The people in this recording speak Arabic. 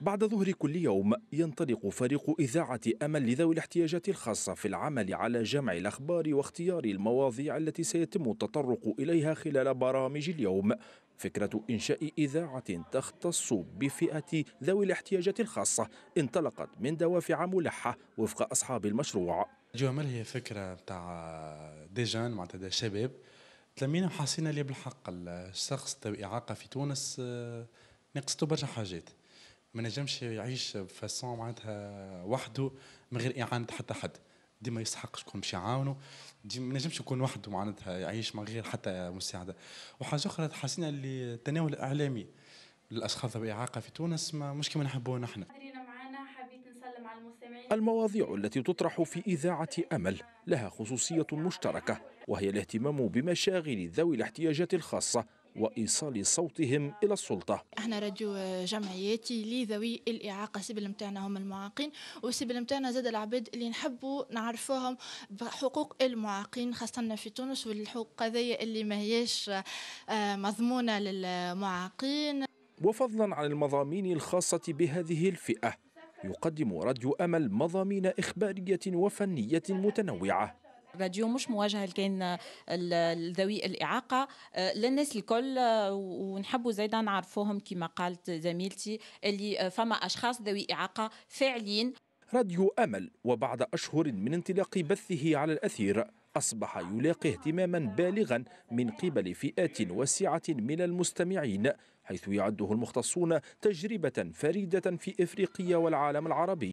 بعد ظهر كل يوم ينطلق فريق إذاعة أمل لذوي الاحتياجات الخاصة في العمل على جمع الأخبار واختيار المواضيع التي سيتم التطرق إليها خلال برامج اليوم فكرة إنشاء إذاعة تختص بفئة ذوي الاحتياجات الخاصة انطلقت من دوافع ملحة وفق أصحاب المشروع جو هي فكرة تاع ديجان معناتها شباب تلمينا وحاسين اللي بالحق الشخص ذوي إعاقة في تونس آه، نقصته برشا حاجات ما نجمش يعيش بفاسون معناتها وحده من غير اعانه حتى حد ديما يسحق شكون باش يعاونه ما نجمش يكون وحده معناتها يعيش من غير حتى مساعده وحاجه اخرى حسينا اللي التناول الاعلامي للاشخاص ذوي الإعاقة في تونس ما مش كما نحبوه نحن المواضيع التي تطرح في إذاعة أمل لها خصوصية مشتركة وهي الاهتمام بمشاغل ذوي الاحتياجات الخاصة وإيصال صوتهم إلى السلطة احنا راديو جمعياتي لذوي الإعاقة سبل متاعنا هم المعاقين وسبل متاعنا زاد العباد اللي نحبوا نعرفوهم بحقوق المعاقين خاصة في تونس والحقوق هذيا اللي ما هيش آه، مضمونة للمعاقين وفضلا عن المضامين الخاصة بهذه الفئة يقدم راديو أمل مضامين إخبارية وفنية متنوعة راديو مش مواجهه لكان ذوي الاعاقه آه، للناس الكل آه، ونحبوا زيدا نعرفوهم كما قالت زميلتي اللي فما اشخاص ذوي اعاقه فاعلين راديو امل وبعد اشهر من انطلاق بثه على الاثير أصبح يلاقي اهتماما بالغا من قبل فئات واسعة من المستمعين حيث يعده المختصون تجربة فريدة في إفريقيا والعالم العربي